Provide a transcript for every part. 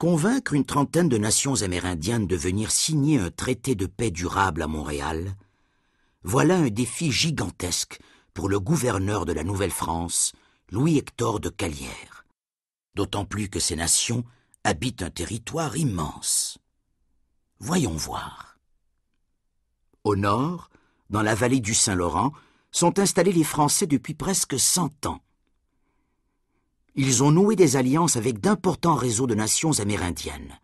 convaincre une trentaine de nations amérindiennes de venir signer un traité de paix durable à Montréal, voilà un défi gigantesque pour le gouverneur de la Nouvelle-France, Louis-Hector de Calière, d'autant plus que ces nations habitent un territoire immense. Voyons voir. Au nord, dans la vallée du Saint-Laurent, sont installés les Français depuis presque cent ans, ils ont noué des alliances avec d'importants réseaux de nations amérindiennes.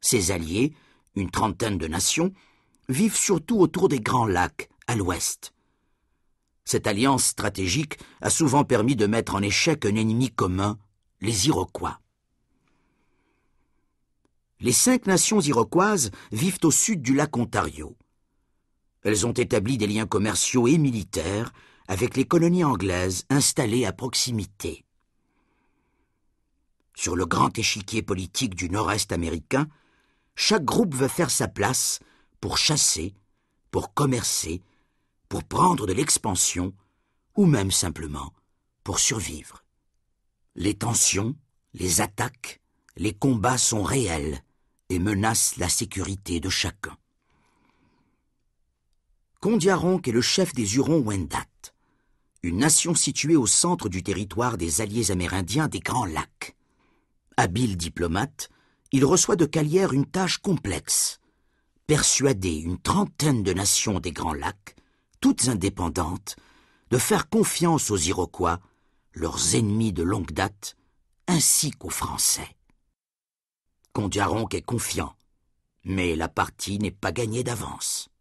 Ces alliés, une trentaine de nations, vivent surtout autour des grands lacs, à l'ouest. Cette alliance stratégique a souvent permis de mettre en échec un ennemi commun, les Iroquois. Les cinq nations iroquoises vivent au sud du lac Ontario. Elles ont établi des liens commerciaux et militaires avec les colonies anglaises installées à proximité sur le grand échiquier politique du nord-est américain, chaque groupe veut faire sa place pour chasser, pour commercer, pour prendre de l'expansion, ou même simplement pour survivre. Les tensions, les attaques, les combats sont réels et menacent la sécurité de chacun. Kondiaronk est le chef des Hurons Wendat, une nation située au centre du territoire des alliés amérindiens des Grands Lacs. Habile diplomate, il reçoit de Calière une tâche complexe persuader une trentaine de nations des Grands Lacs, toutes indépendantes, de faire confiance aux Iroquois, leurs ennemis de longue date, ainsi qu'aux Français. Condiaronc est confiant, mais la partie n'est pas gagnée d'avance.